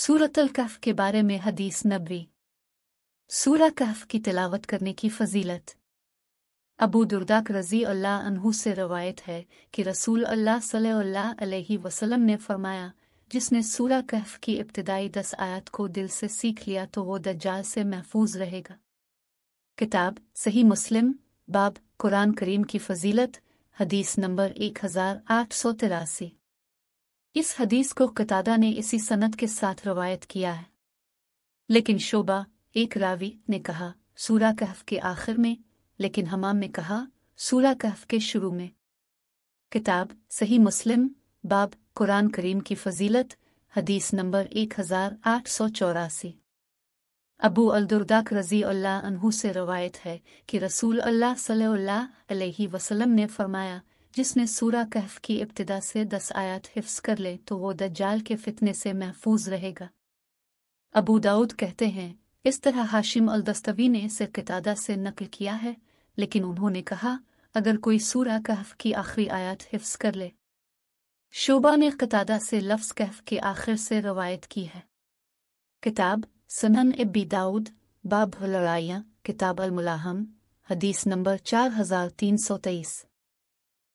सूरत कहफ के बारे में हदीस नबी सूरा कहफ की तिलावत करने की फजीलत अबू दुर्दाक रजी अल्लाह अनहु से रवायत है कि रसूल अल्लाह सल्लल्लाहु अलैहि वसल्लम ने फरमाया जिसने सूरा कहफ की इब्तदाई दस आयत को दिल से सीख लिया तो वो दज्जाल से महफूज रहेगा किताब सही मुस्लिम बाब कुरान करीम की फजीलत हदीस नंबर एक हजार आठ सौ तिरासी इस हदीस को कतादा ने इसी सनत के साथ रवायत किया है लेकिन शोबा एक रावी ने कहा सूरा कहफ के आखिर में लेकिन हमाम ने कहा सूरा कहफ के शुरू में किताब सही मुस्लिम बाब कुरान करीम की फजीलत हदीस नंबर एक हजार आठ सौ चौरासी अबू अलदुर्दाक रजी अल्लाह अनहू से रवायत है कि रसूल अल्लाह सल्लल्लाहु अलैहि वसल्लम ने फरमाया जिसने सूरा कहफ की इब्तदा से दस आयत हिफ्स कर ले तो वो दज्जाल के फितने से महफूज रहेगा अबू दाऊद कहते हैं इस तरह हाशिम अल दस्तवी ने इसे कितादा से नकल किया है लेकिन उन्होंने कहा अगर कोई सूरा कहफ की आखिरी आयत हिफ्स कर ले शोबा ने कतादा से लफ्स कहफ के आखिर से रवायत की है किताब सनन अबी दाऊद बाब लड़ाइयाँ किताब अलमुलाहम हदीस नंबर चार हजार तीन सौ तेईस